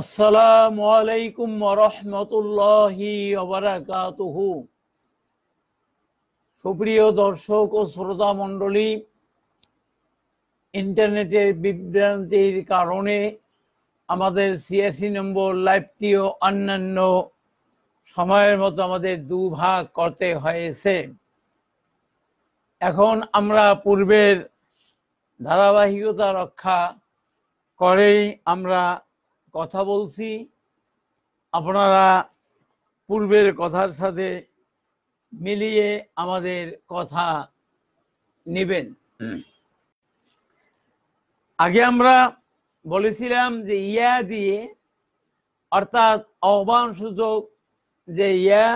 আসসালামু আলাইকুম সুপ্রিয় দর্শক ও শ্রোতা মণ্ডলী ইন্টারনেটের বিভ্রান্তির কারণে আমাদের সিএসি নম্বর লাইভটিও অন্যান্য সময়ের মতো আমাদের দুভাগ করতে হয়েছে এখন আমরা পূর্বের ধারাবাহিকতা রক্ষা করেই আমরা কথা বলছি আপনারা পূর্বের কথার সাথে মিলিয়ে আমাদের কথা নেবেন আগে আমরা বলেছিলাম যে ইয়া দিয়ে অর্থাৎ আহ্বান সূচক যে ইয়া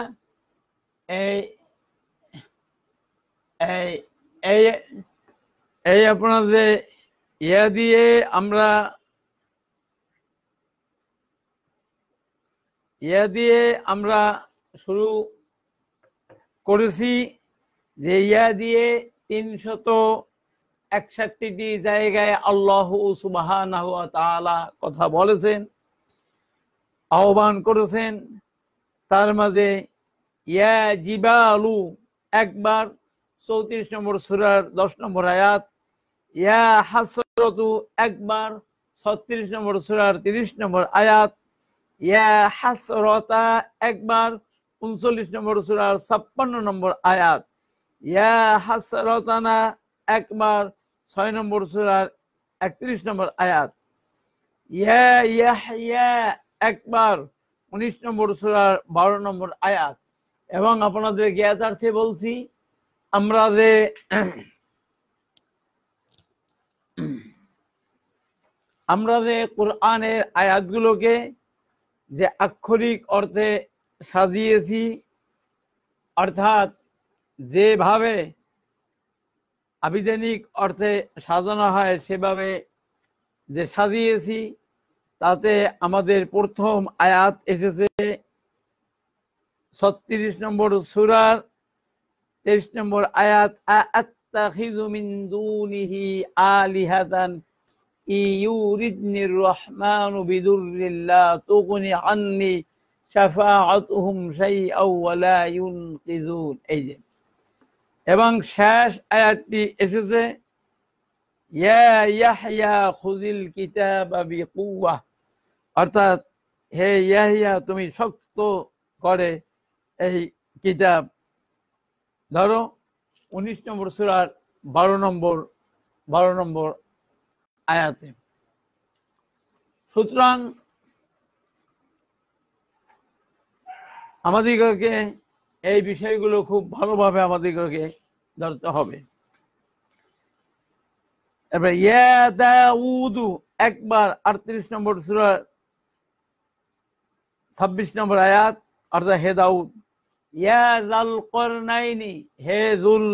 এই আপনার যে ইয়া দিয়ে আমরা ইয়া দিয়ে আমরা শুরু করেছি যে ইয়া দিয়ে তিনশত একষট্টিটি জায়গায় আল্লাহ সুবাহ কথা বলেছেন আহ্বান করেছেন তার মাঝে ইয়া জিবা আলু একবার চৌত্রিশ নম্বর সুরার দশ নম্বর আয়াত ইয়া হাসরতু একবার ছত্রিশ নম্বর সুরার তিরিশ নম্বর আয়াত ইয়া একবার উনচল্লিশ নম্বর সুরার ছাপ্পান্ন নম্বর আয়াত ইয়া হাসরতানা একবার ছয় নম্বর সুরার একত্রিশ নম্বর আয়াত ইয়া ইয়াহিয়া একবার উনিশ নম্বর সুরার বারো নম্বর আয়াত এবং আপনাদের জ্ঞাতার্থে বলছি আমরা যে আমরা যে কোরআনের আয়াতগুলোকে যে আক্ষরিক অর্থে সাজিয়েছি অর্থাৎ যেভাবে আবিধানিক অর্থে সাজানো হয় সেভাবে যে সাজিয়েছি তাতে আমাদের প্রথম আয়াত এসেছে ছত্রিশ নম্বর সুরার তেইশ নম্বর আয়াত আত্মা আলিহাদান يوردني الرحمن بذر لا تغني এই যে এবং শেষ আয়াতটি এসেছে ইয়া ইয়াহইয়া খুযিল কিতাবা বিকুওয়া অর্থাৎ হে ইয়াহইয়া তুমি শক্ত করে এই কিতাব ধরো উনিশ নম্বর সুরার বারো নম্বর বারো নম্বর আয়াতে সুতরাং আমাদিগকে এই বিষয়গুলো খুব ভালোভাবে আমাদিগকে ধরতে হবে একবার আটত্রিশ নম্বর সুরার ছাব্বিশ নম্বর আয়াত অর্থাৎ হে দাউদ হে জুল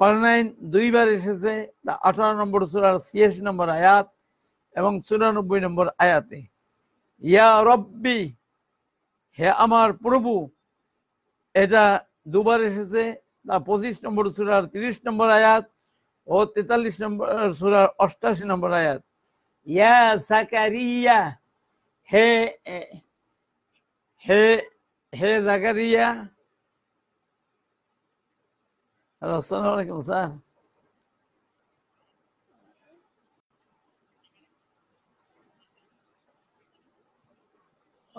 করোনাইন দুইবার এসেছে আঠারো নম্বর সুরার ছিয়াশি নম্বর আয়াত এবং চুরানব্বই নম্বর আয়াতে ইয়া রব্বি হে আমার প্রভু এটা দুবার এসেছে তা পঁচিশ নম্বর সুরার তিরিশ নম্বর আয়াত ও তেতাল্লিশ নম্বর সুরার অষ্টাশি নম্বর আয়াত ইয়া সাকারিয়া হে হে হে জাকারিয়া হ্যালো আসসালামু আলাইকুম স্যার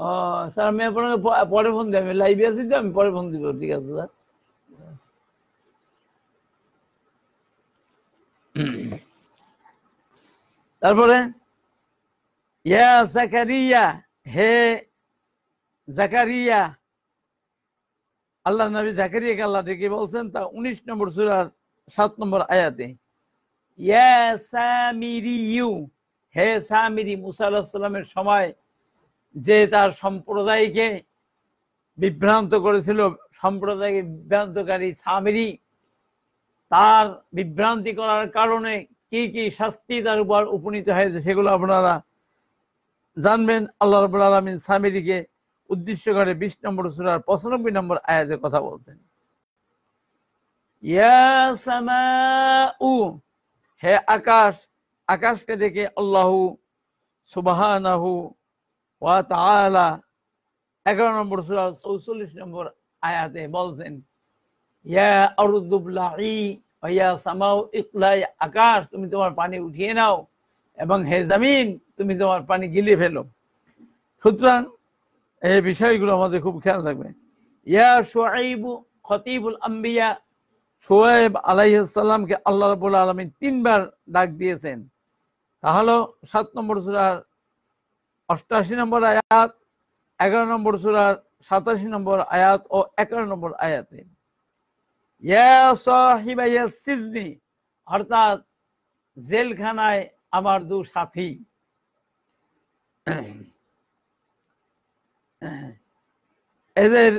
ও স্যার আমি আপনাকে পরে ফোন দিই আমি লাইভে আছি তো আমি পরে ফোন দিব ঠিক আছে স্যার তারপরে ইয়া জাকারিয়া হে জাকারিয়া আল্লাহ নবী জাকারিয়াকে আল্লাহ ডেকে বলছেন তা উনিশ নম্বর সুরার সাত নম্বর আয়াতে হে সামিরি মুসা সময় যে তার সম্প্রদায়কে বিভ্রান্ত করেছিল সম্প্রদায়কে বিভ্রান্তকারী সামিরি তার বিভ্রান্তি করার কারণে কি কি শাস্তি তার উপর উপনীত হয়েছে সেগুলো আপনারা জানবেন আল্লাহ রবুল আলমিন সামিরিকে উদ্দেশ্য করে বিশ নম্বর সুরার পঁচানব্বই নম্বর আয়াতে কথা বলছেন হে আকাশ আকাশকে দেখে আল্লাহু সুবাহানাহু ওয়া এগারো নম্বর সুরার চৌচল্লিশ নম্বর আয়াতে বলছেন ইয়া আকাশ তুমি তোমার পানি উঠিয়ে নাও এবং হে জামিন তুমি তোমার পানি গিলে ফেলো সুতরাং এই বিষয়গুলো আমাদের খুব খেয়াল রাখবে ইয়া সোয়াইব খতিবুল আম্বিয়া সোয়েব আলাইসাল্লামকে আল্লাহ রবুল আলমী তিনবার ডাক দিয়েছেন তাহলে সাত নম্বর সুরার অষ্টাশি নম্বর আয়াত এগারো নম্বর সুরার সাতাশি নম্বর আয়াত ও এগারো নম্বর আয়াতে অর্থাৎ জেলখানায় আমার দু সাথী এদের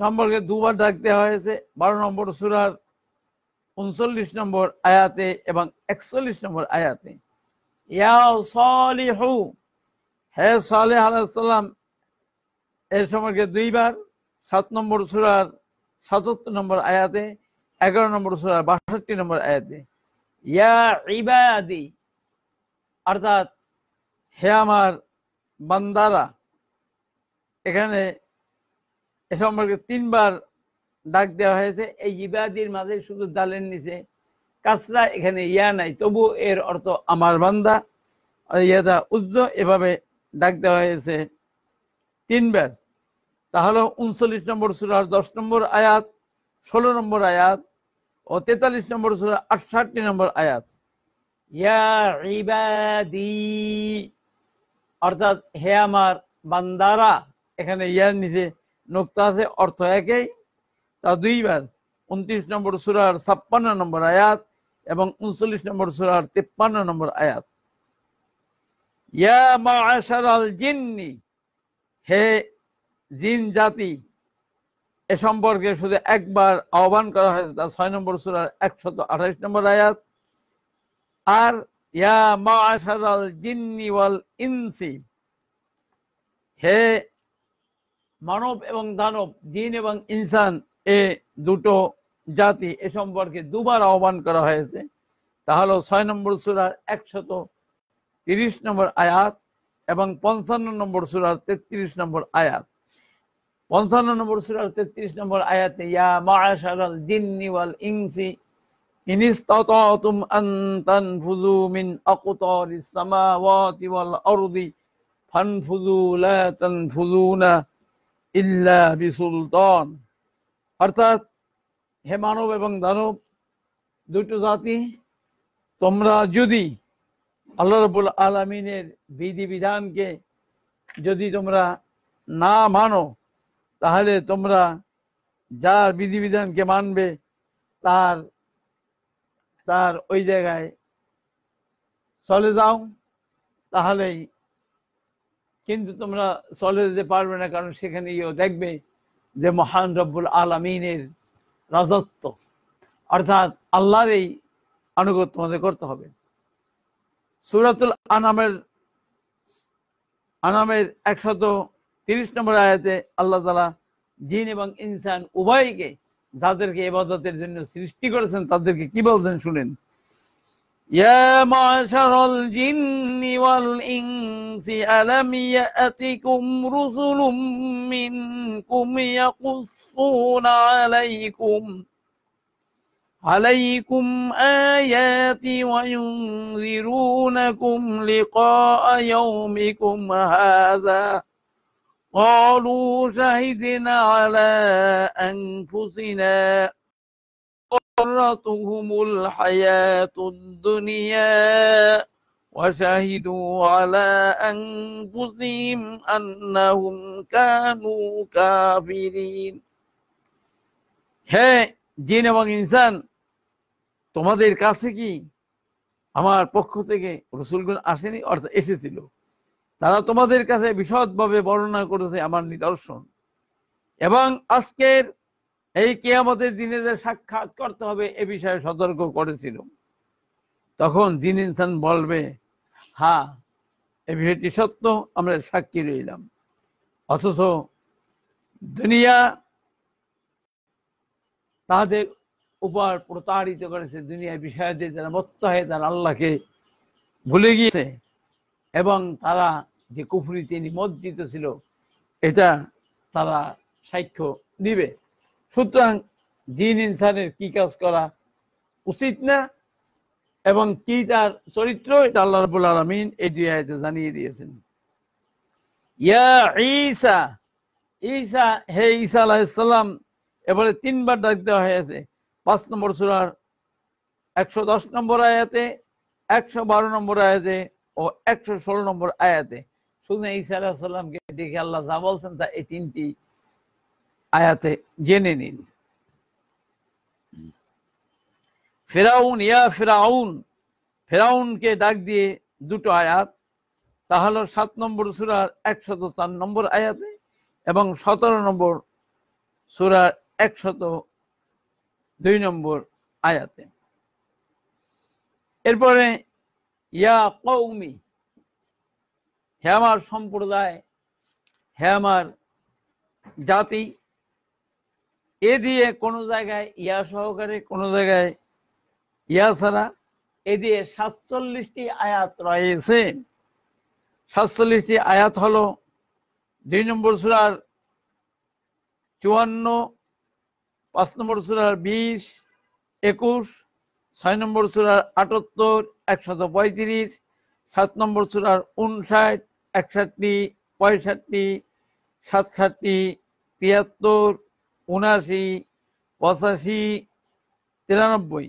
সম্পর্কে দুবার ডাকতে হয়েছে বারো নম্বর সুরার উনচল্লিশ নম্বর আয়াতে এবং একচল্লিশ নম্বর আয়াতে হে সালেহ আলাইসাল্লাম এর সম্পর্কে দুইবার সাত নম্বর সুরার সাতত্তর নম্বর আয়াতে এগারো নম্বর সুরার বাষট্টি নম্বর আয়াতে ইয়া অর্থাৎ হে আমার বান্দারা এখানে এ সম্পর্কে তিনবার ডাক দেওয়া হয়েছে এই ইবাদির মাঝে শুধু দালের নিচে কাসরা এখানে ইয়া নাই তবু এর অর্থ আমার বান্দা ইয়াদা উজ্জ এভাবে ডাক দেওয়া হয়েছে তিনবার তাহলে উনচল্লিশ নম্বর সুরার দশ নম্বর আয়াত ষোলো নম্বর আয়াত ও তেতাল্লিশ নম্বর সুরার আটষাটটি নম্বর আয়াত ইয়া ইবাদি অর্থাৎ হে আমার বান্দারা এখানে ইয়ার নিচে নোক্তা আছে অর্থ একই তা দুইবার উনত্রিশ নম্বর সুরার ছাপ্পান্ন নম্বর আয়াত এবং উনচল্লিশ নম্বর সুরার তিপ্পান্ন নম্বর আয়াত হে জিন জাতি এ সম্পর্কে শুধু একবার আহ্বান করা হয়েছে তা ছয় নম্বর সুরার একশত আঠাশ নম্বর আয়াত আর ইয়া মাশার আল জিন্নি ওয়াল ইনসি হে মানব এবং দানব জিন এবং ইনসান এ দুটো জাতি এ সম্পর্কে দুবার আহ্বান করা হয়েছে তাহলে ছয় নম্বর সুরার একশত তিরিশ নম্বর আয়াত এবং পঞ্চান্ন নম্বর সুরার তেত্রিশ নম্বর আয়াত পঞ্চান্ন নম্বর সুরার তেত্রিশ নম্বর আয়াতে ইয়া মাশারাল জিন্নি ইংসি ইনসি ইল্লা বিসুলতন অর্থাৎ হে মানব এবং দানব দুটো জাতি তোমরা যদি আল্লাহ রবুল আলমিনের বিধিবিধানকে যদি তোমরা না মানো তাহলে তোমরা যার বিধিবিধানকে মানবে তার তার ওই জায়গায় চলে যাও তাহলেই কিন্তু তোমরা চলে যেতে পারবে না কারণ সেখানে গিয়েও দেখবে যে মহান রব্বুল আলমিনের রাজত্ব অর্থাৎ আল্লাহর এই আনুগত্য তোমাদের করতে হবে সুরাতুল আনামের আনামের একশত তিরিশ নম্বর আয়াতে আল্লাহ তালা জিন এবং ইনসান উভয়কে যাদেরকে এবাদতের জন্য সৃষ্টি করেছেন তাদেরকে কি বলছেন শুনেন يا معشر الجن والإنس ألم يأتكم رسل منكم يقصون عليكم عليكم آياتي وينذرونكم لقاء يومكم هذا قالوا شهدنا على أنفسنا غرتهم الحياة الدنيا وشهدوا على أنفسهم أنهم كانوا كافرين هي জিন এবং ইনসান তোমাদের কাছে কি আমার পক্ষ থেকে রসুলগুন আসেনি অর্থাৎ এসেছিল তারা তোমাদের কাছে বিশদভাবে বর্ণনা করেছে আমার নিদর্শন এবং আজকের এই কেয়ামতের দিনে যে সাক্ষাৎ করতে হবে এ বিষয়ে সতর্ক করেছিল তখন জিন ইনসান বলবে হা এ বিষয়টি সত্য আমরা সাক্ষী রইলাম অথচ দুনিয়া তাদের উপর প্রতারিত করেছে দুনিয়া বিষয় দিয়ে তারা মত্ত হয়ে তারা আল্লাহকে ভুলে গিয়েছে এবং তারা যে কুফুরি তিনি মজ্জিত ছিল এটা তারা সাক্ষ্য দিবে সুতরাং জিন ইনসানের কি কাজ করা উচিত না এবং কি তার চরিত্র এটা আল্লাহ রবুল আলমিন এই দুই আয়তে জানিয়ে দিয়েছেন ইয়া ঈসা ঈসা হে ঈসা আলাহিসাল্লাম এবারে তিনবার ডাক দেওয়া হয়েছে পাঁচ নম্বর সুরার একশো দশ নম্বর আয়াতে একশো বারো নম্বর আয়াতে ও একশো ষোলো নম্বর আয়াতে শুনে ঈসা আলাহিসাল্লামকে ডেকে আল্লাহ যা বলছেন তা এই তিনটি আয়াতে জেনে নিন ফেরাউন ইয়া ফেরাউন ফেরাউনকে ডাক দিয়ে দুটো আয়াত তা হলো সাত নম্বর সুরার একশত চার নম্বর আয়াতে এবং সতেরো নম্বর সুরার একশত দুই নম্বর আয়াতে এরপরে ইয়া কৌমি হ্যামার সম্প্রদায় হ্যামার জাতি এ দিয়ে কোনো জায়গায় ইয়া সহকারে কোনো জায়গায় ইয়া ছাড়া এ দিয়ে সাতচল্লিশটি আয়াত রয়েছে সাতচল্লিশটি আয়াত হল দুই নম্বর সুরার চুয়ান্ন পাঁচ নম্বর সুরার বিশ একুশ ছয় নম্বর সুরার আটাত্তর একশত পঁয়ত্রিশ সাত নম্বর সুরার উনষাট একষট্টি পঁয়ষট্টি সাতষট্টি তিয়াত্তর উনাশি পঁচাশি তিরানব্বই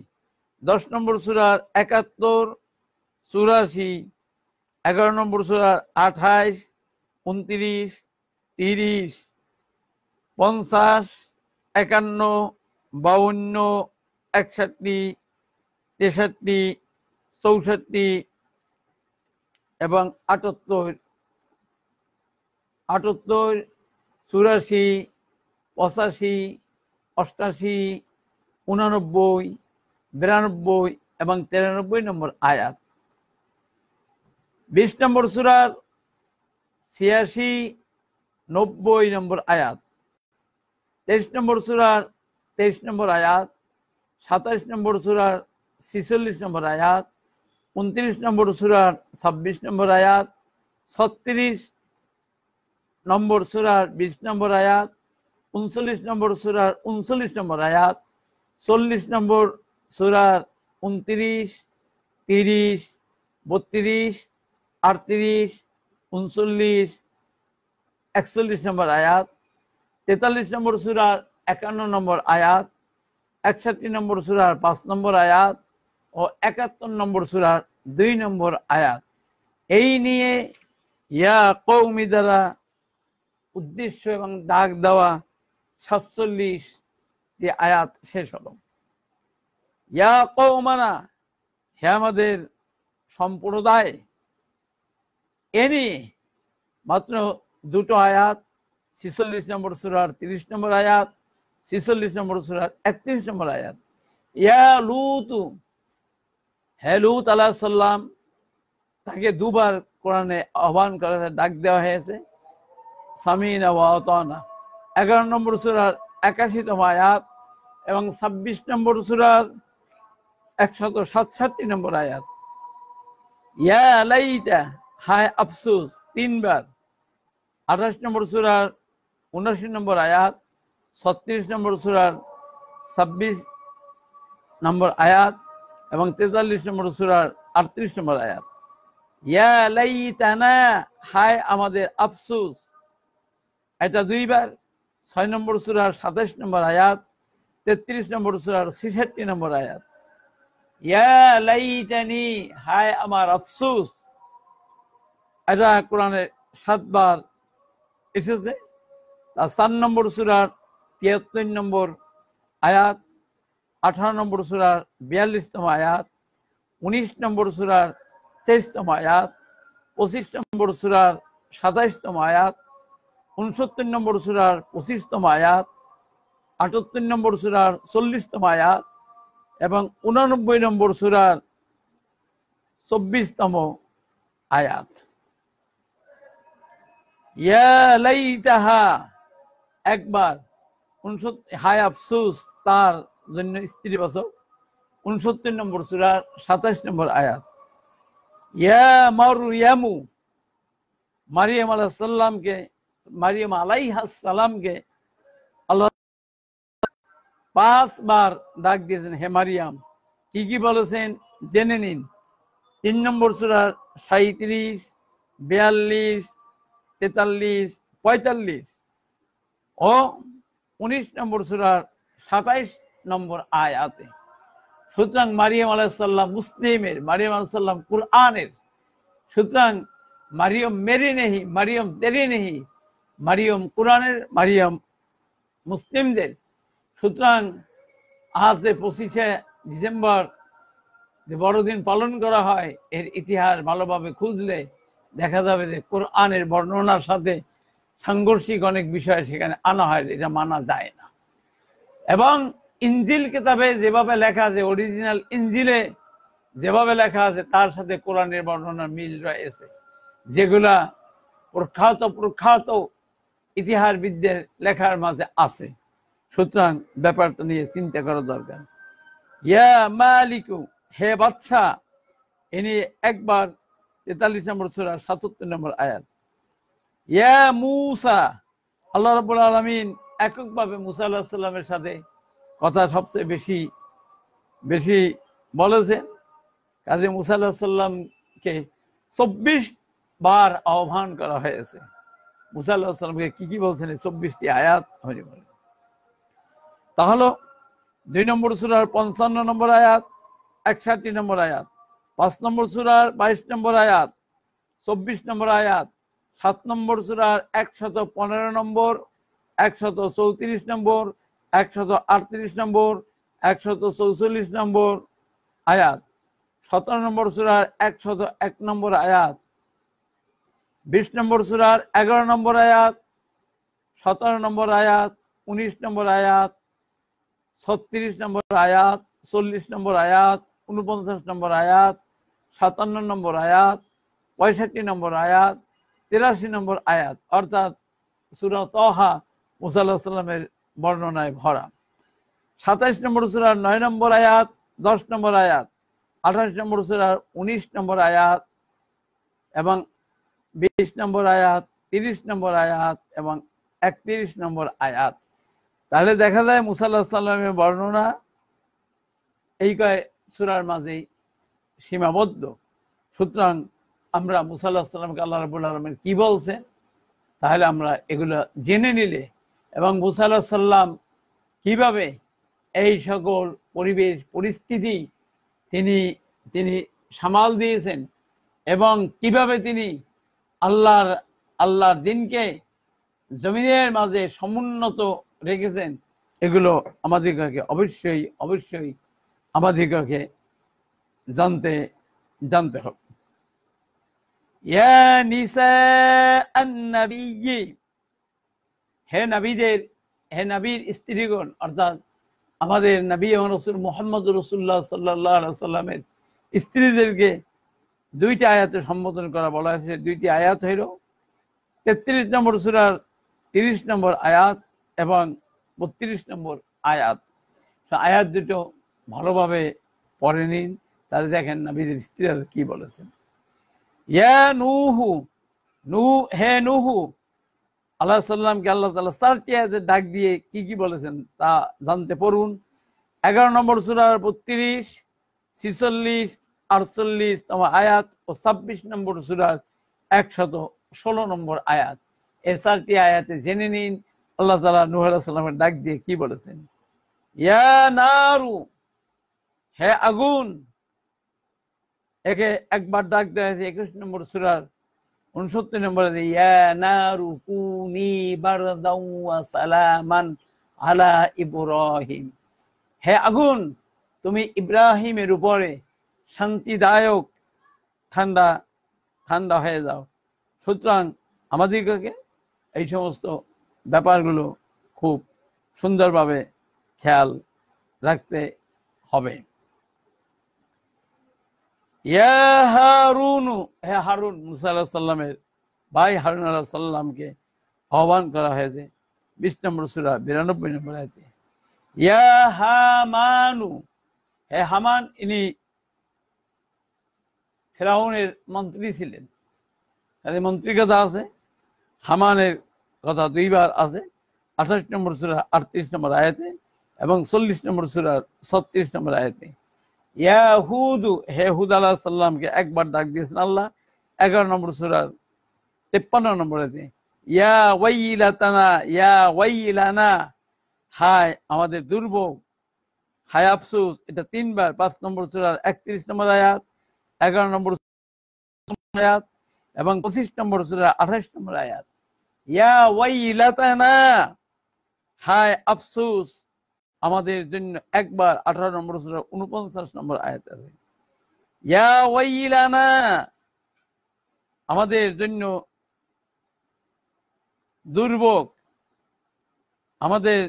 দশ নম্বর সুরার একাত্তর চুরাশি এগারো নম্বর সুরার আঠাইশ উনত্রিশ তিরিশ পঞ্চাশ একান্ন বাউন্ন একষট্টি তেষট্টি চৌষট্টি এবং আটাত্তর আটাত্তর চুরাশি পঁচাশি অষ্টাশি উনানব্বই বিরানব্বই এবং তিরানব্বই নম্বর আয়াত বিশ নম্বর সুরার ছিয়াশি নব্বই নম্বর আয়াত তেইশ নম্বর সুরার তেইশ নম্বর আয়াত সাতাইশ নম্বর সুরার ছিচল্লিশ নম্বর আয়াত উনত্রিশ নম্বর সুরার ছাব্বিশ নম্বর আয়াত ছত্রিশ নম্বর সুরার বিশ নম্বর আয়াত উনচল্লিশ নম্বর সুরার উনচল্লিশ নম্বর আয়াত চল্লিশ নম্বর সুরার উনত্রিশ তিরিশ বত্রিশ আটত্রিশ উনচল্লিশ একচল্লিশ নম্বর আয়াত তেতাল্লিশ নম্বর সুরার একান্ন নম্বর আয়াত একষট্টি নম্বর সুরার পাঁচ নম্বর আয়াত ও একাত্তর নম্বর সুরার দুই নম্বর আয়াত এই নিয়ে ইয়া কৌমি দ্বারা উদ্দেশ্য এবং ডাক দেওয়া সাতচল্লিশ যে আয়াত শেষ ইয়া কৌমানা হে আমাদের সম্প্রদায় এ নিয়ে মাত্র দুটো আয়াত ছিচল্লিশ নম্বর সুরার নম্বর আয়াত ছিচল্লিশ নম্বর সুরার একত্রিশ নম্বর আয়াত ইয়া লুতু হে লুত সাল্লাম তাকে দুবার কোরআনে আহ্বান করা ডাক দেওয়া হয়েছে সামিন এগারো নম্বর সুরার একাশিতম আয়াত এবং ছাব্বিশ নম্বর সুরার একশত সাতষট্টি নম্বর আয়াত ইয়া লাইতা হায় আফসুস তিনবার আঠাশ নম্বর সুরার উনাশি নম্বর আয়াত ছত্রিশ নম্বর সুরার ছাব্বিশ নম্বর আয়াত এবং তেতাল্লিশ নম্বর সুরার আটত্রিশ নম্বর আয়াত ইয়া লাইতানা হায় আমাদের আফসুস এটা দুইবার ছয় নম্বর সুরার সাতাশ নম্বর আয়াত তেত্রিশ নম্বর সুরার ছেষট্টি নম্বর আয়াত ইয়ালাইতানি হায় আমার আফসুস এটা কোরআনে সাতবার এসেছে তার চার নম্বর সুরার তিয়াত্তর নম্বর আয়াত আঠারো নম্বর সুরার বিয়াল্লিশতম আয়াত উনিশ নম্বর সুরার তেইশতম আয়াত পঁচিশ নম্বর সুরার সাতাইশতম আয়াত উনসত্তর নম্বর সুরার পঁচিশতম আয়াত আটত্তর নম্বর সুরার চল্লিশতম আয়াত এবং উনানব্বই নম্বর সুরার চব্বিশতম আয়াত ইয়ালাইতাহা একবার উনসত্তর হায় আফসুস তার জন্য স্ত্রী বাচক উনসত্তর নম্বর সুরার সাতাশ নম্বর আয়াত ইয়া মারু ইয়ামু মারিয়াম আলাহ সাল্লামকে মারিয়াম আলাইহাসালামকে আল্লাহ পাঁচবার ডাক দিয়েছেন হে মারিয়াম কি কি বলেছেন জেনে নিন তিন নম্বর সুরার সাঁত্রিশ বিয়াল্লিশ তেতাল্লিশ পঁয়তাল্লিশ ও উনিশ নম্বর সুরার সাতাইশ নম্বর আয়াতে সুতরাং মারিয়াম আলাইসাল্লাম মুসলিমের মারিয়াম আলাইসাল্লাম কুরআনের সুতরাং মারিয়ম মেরি নেহি মারিয়ম তেরি নেহি মারিয়ম কোরআনের মারিয়াম মুসলিমদের সুতরাং আজ যে পঁচিশে ডিসেম্বর যে বড়দিন পালন করা হয় এর ইতিহাস ভালোভাবে খুঁজলে দেখা যাবে যে কোরআনের বর্ণনার সাথে সাংঘর্ষিক অনেক বিষয় সেখানে আনা হয় এটা মানা যায় না এবং ইঞ্জিল কিতাবে যেভাবে লেখা আছে অরিজিনাল ইঞ্জিলে যেভাবে লেখা আছে তার সাথে কোরআনের বর্ণনার মিল রয়েছে যেগুলা প্রখ্যাত প্রখ্যাত ইতিহাসবিদদের লেখার মাঝে আছে সুতরাং ব্যাপারটা নিয়ে চিন্তা করা দরকার ইয়া মালিকু হে বাচ্চা ইনি একবার তেতাল্লিশ নম্বর সুরা সাতাত্তর নম্বর আয়াত ইয়া মুসা আল্লাহ রবুল আলমিন এককভাবে মুসা আল্লাহ সাল্লামের সাথে কথা সবচেয়ে বেশি বেশি বলেছেন কাজে মুসা আল্লাহ সাল্লামকে চব্বিশ বার আহ্বান করা হয়েছে মুসা আল্লাহ আসলামকে কী কী বলছেন এই চব্বিশটি আয়াত হরি বলে তাহলে দুই নম্বর সুরার পঞ্চান্ন নম্বর আয়াত একষাটি নম্বর আয়াত পাঁচ নম্বর সুরার বাইশ নম্বর আয়াত চব্বিশ নম্বর আয়াত সাত নম্বর সুরার একশত পনেরো নম্বর একশত চৌত্রিশ নম্বর একশত আটত্রিশ নম্বর একশত চৌচল্লিশ নম্বর আয়াত সতেরো নম্বর সুরার একশত এক নম্বর আয়াত বিশ নম্বর সুরার এগারো নম্বর আয়াত সতেরো নম্বর আয়াত উনিশ নম্বর আয়াত ছত্রিশ নম্বর আয়াত চল্লিশ নম্বর আয়াত উনপঞ্চাশ নম্বর আয়াত সাতান্ন নম্বর আয়াত পঁয়ষট্টি নম্বর আয়াত তিরাশি নম্বর আয়াত অর্থাৎ সুরা তহা মুসাল্লাহামের বর্ণনায় ভরা সাতাইশ নম্বর সুরার নয় নম্বর আয়াত দশ নম্বর আয়াত আঠাশ নম্বর সুরার উনিশ নম্বর আয়াত এবং বিশ নম্বর আয়াত তিরিশ নম্বর আয়াত এবং একত্রিশ নম্বর আয়াত তাহলে দেখা যায় মুসাল্লাহ সাল্লামের বর্ণনা এই কয় সুরার মাঝেই সীমাবদ্ধ সুতরাং আমরা মুসাল্লাহ সাল্লামকে আল্লাহ রাবুল আলমের কী বলছেন তাহলে আমরা এগুলো জেনে নিলে এবং মুসাল্লাহ সাল্লাম কিভাবে এই সকল পরিবেশ পরিস্থিতি তিনি তিনি সামাল দিয়েছেন এবং কিভাবে তিনি আল্লাহর আল্লাহর দিনকে জমিনের মাঝে সমুন্নত রেখেছেন এগুলো আমাদেরকে অবশ্যই অবশ্যই আমাদেরকে জানতে জানতে হবে হে নাবিদের হে নাবির স্ত্রীগণ অর্থাৎ আমাদের নবী রসুল মোহাম্মদ রসুল্লাহ সাল্লাহ সাল্লামের স্ত্রীদেরকে দুইটি আয়াতে সম্বোধন করা বলা হয়েছে দুইটি আয়াত হইল তেত্রিশ নম্বর সুরার তিরিশ নম্বর আয়াত এবং বত্রিশ নম্বর আয়াত আয়াত দুটো ভালোভাবে পড়ে নিন তাহলে দেখেন না স্ত্রী আর কি বলেছেন ইয়া নুহু নু হে নুহু আল্লাহ সাল্লামকে আল্লাহ তালা চারটি আয়াতের ডাক দিয়ে কি কি বলেছেন তা জানতে পড়ুন এগারো নম্বর সুরার বত্রিশ ছিচল্লিশ আটচল্লিশ আটচল্লিশতম আয়াত ও ছাব্বিশ নম্বর সুরার একশত ষোলো নম্বর আয়াত এ চারটি আয়াতে জেনে নিন আল্লাহ তালা নুহালামের ডাক দিয়ে কি বলেছেন ইয়া নারু হে আগুন একে একবার ডাক দেওয়া হয়েছে একুশ নম্বর সুরার উনসত্তর নম্বর ইয়া নারু কুনি সালামান আলা ইব্রাহিম হে আগুন তুমি ইব্রাহিমের উপরে শান্তিদায়ক ঠান্ডা ঠান্ডা হয়ে যাও সুতরাং আমাদেরকে এই সমস্ত ব্যাপারগুলো খুব সুন্দরভাবে খেয়াল রাখতে হবে হারুনু হে হারুন মুসা সাল্লামের ভাই হারুন আল্লাহ সাল্লামকে আহ্বান করা হয়েছে বিশ নম্বর সুরা বিরানব্বই নম্বর আয়তে ইয়া হামানু হে হামান ইনি ফেরাউনের মন্ত্রী ছিলেন তাদের মন্ত্রী কথা আছে হামানের কথা দুইবার আছে আঠাশ নম্বর সুরার আটত্রিশ নম্বর আয়াতে এবং চল্লিশ নম্বর সুরার ছত্রিশ নম্বর আয়াতে ইয়াহুদু হেহুদ আল্লাহ সাল্লামকে একবার ডাক দিয়েছেন আল্লাহ এগারো নম্বর সুরার তেপ্পান্ন নম্বর আয়াতে ইয়া ওয়াইলাতানা ইয়া ওয়াইলানা হায় আমাদের দুর্ভোগ হায় আফসুস এটা তিনবার পাঁচ নম্বর সুরার একত্রিশ নম্বর আয়াত এগারো নম্বর আয়াত এবং পঁচিশ নম্বর আঠাশ নম্বর আয়াত ইয়া ওয়াইলাতানা হায় আফসুস আমাদের জন্য একবার আঠারো নম্বর উনপঞ্চাশ নম্বর আয়াত আছে ইয়া ওয়াইলানা আমাদের জন্য দুর্ভোগ আমাদের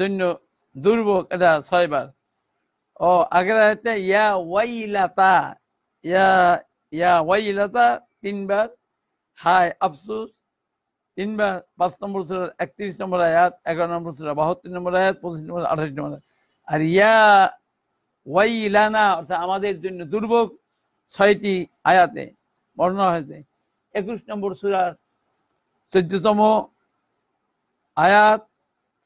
জন্য দুর্ভোগ এটা ছয়বার ও আগের আয়াতটা ইয়া ওয়াইলাতা ইয়া ইয়া ওয়াইলাতা তিনবার হাই আফসুস তিনবার পাঁচ নম্বর সুরার একত্রিশ নম্বর আয়াত এগারো নম্বর সুরা বাহাত্তর নম্বর আয়াত পঁচিশ নম্বর আঠাশ নম্বর আয়াত আর ইয়া ওয়াইলানা অর্থাৎ আমাদের জন্য দুর্ভোগ ছয়টি আয়াতে বর্ণনা হয়েছে একুশ নম্বর সুরার চোদ্দতম আয়াত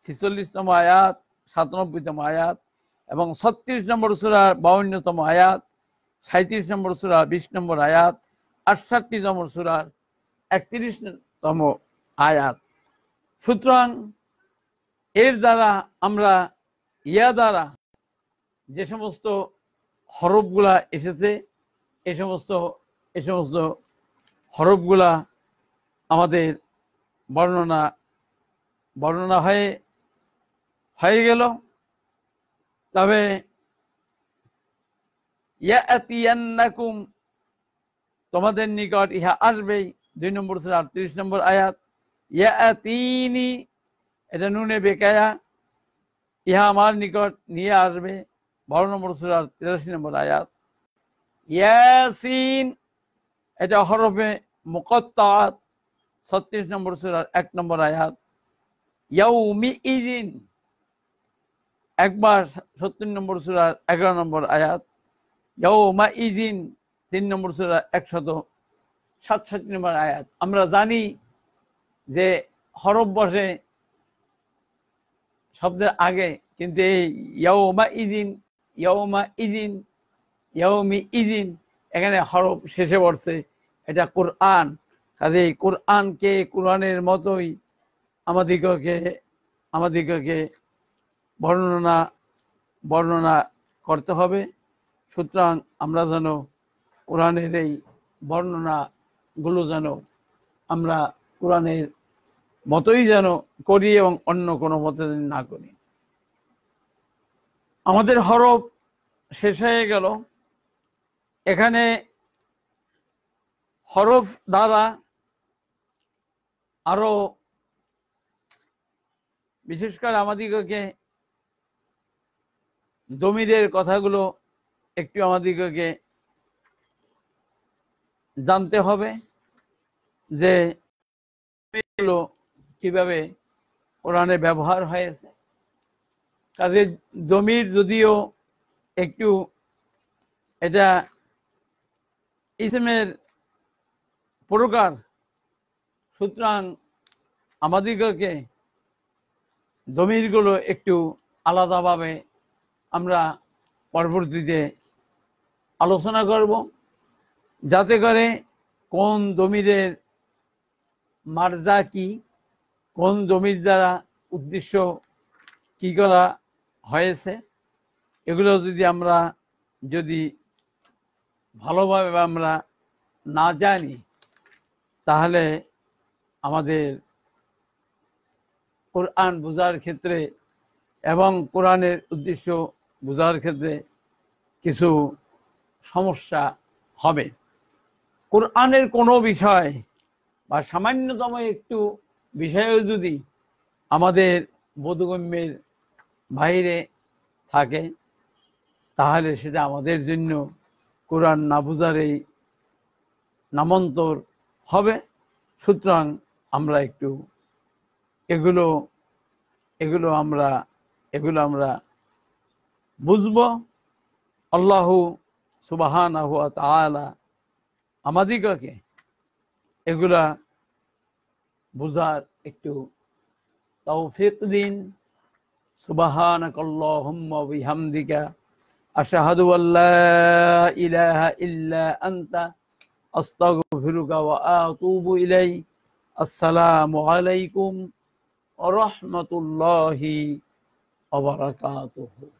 ছিচল্লিশতম আয়াত সাতানব্বইতম আয়াত এবং ছত্রিশ নম্বর সুরার বাউন্নতম আয়াত সাঁত্রিশ নম্বর সুরা বিশ নম্বর আয়াত আটষট্টি নম্বর সুরার একত্রিশতম আয়াত সুতরাং এর দ্বারা আমরা ইয়া দ্বারা যে সমস্ত হরফগুলা এসেছে এ সমস্ত এ সমস্ত হরফগুলা আমাদের বর্ণনা বর্ণনা হয়ে হয়ে গেল তবে ইয়াতিয়ান্নাকুম তোমাদের নিকট ইহা আসবেই দুই নম্বর সুরা আটত্রিশ নম্বর আয়াত ইয়াতিনি এটা নুনে বেকায়া ইহা আমার নিকট নিয়ে আসবে বারো নম্বর সুরার তিরাশি নম্বর আয়াত ইয়াসিন এটা হরফে মুকত্তাত ছত্রিশ নম্বর সুরার এক নম্বর আয়াত ইয়াউমি ইজিন একবার সত্তর নম্বর সুরার এগারো নম্বর আয়াত ইয়াউমা ইজিন তিন নম্বর সুরা একশত সাতষট্টি নম্বর আয়াত আমরা জানি যে হরফ বসে শব্দের আগে কিন্তু এই ইয়াউমা ইজিন ইয়াউমা ইজিন ইয়াউমি ইজিন এখানে হরফ শেষে পড়ছে এটা কোরআন কাজে কোরআনকে কোরআনের মতোই আমাদিগকে আমাদিগকে বর্ণনা বর্ণনা করতে হবে সুতরাং আমরা যেন কোরআনের এই বর্ণনাগুলো যেন আমরা কোরআনের মতোই যেন করি এবং অন্য কোনো মতে না করি আমাদের হরফ শেষ হয়ে গেল এখানে হরফ দ্বারা আরও বিশেষ করে আমাদিগকে দমিরের কথাগুলো একটু আমাদিগকে জানতে হবে যে কিভাবে কোরআনে ব্যবহার হয়েছে কাজে জমির যদিও একটু এটা ইসমের প্রকার সুতরাং আমাদিগকে জমিরগুলো একটু আলাদাভাবে আমরা পরবর্তীতে আলোচনা করব যাতে করে কোন জমিদের মার্জা কি কোন জমির দ্বারা উদ্দেশ্য কি করা হয়েছে এগুলো যদি আমরা যদি ভালোভাবে আমরা না জানি তাহলে আমাদের কোরআন বোঝার ক্ষেত্রে এবং কোরআনের উদ্দেশ্য বোঝার ক্ষেত্রে কিছু সমস্যা হবে কোরআনের কোনো বিষয় বা সামান্যতম একটু বিষয়েও যদি আমাদের বোধগম্যের বাইরে থাকে তাহলে সেটা আমাদের জন্য কোরআন না নামান্তর হবে সুতরাং আমরা একটু এগুলো এগুলো আমরা এগুলো আমরা বুঝব আল্লাহ সুবাহানা হুয়া আলা আমাদিগকে এগুলা বুঝার একটু তৌফিক দিন সুবাহানকল্লাহামদিকা আশাহাদু আল্লাহ ইলাহা ইল্লা আন্তা আস্তাগফিরুকা ওয়া আতুবু ইলাই আসসালামু আলাইকুম ওয়া রাহমাতুল্লাহি ওয়া বারাকাতুহু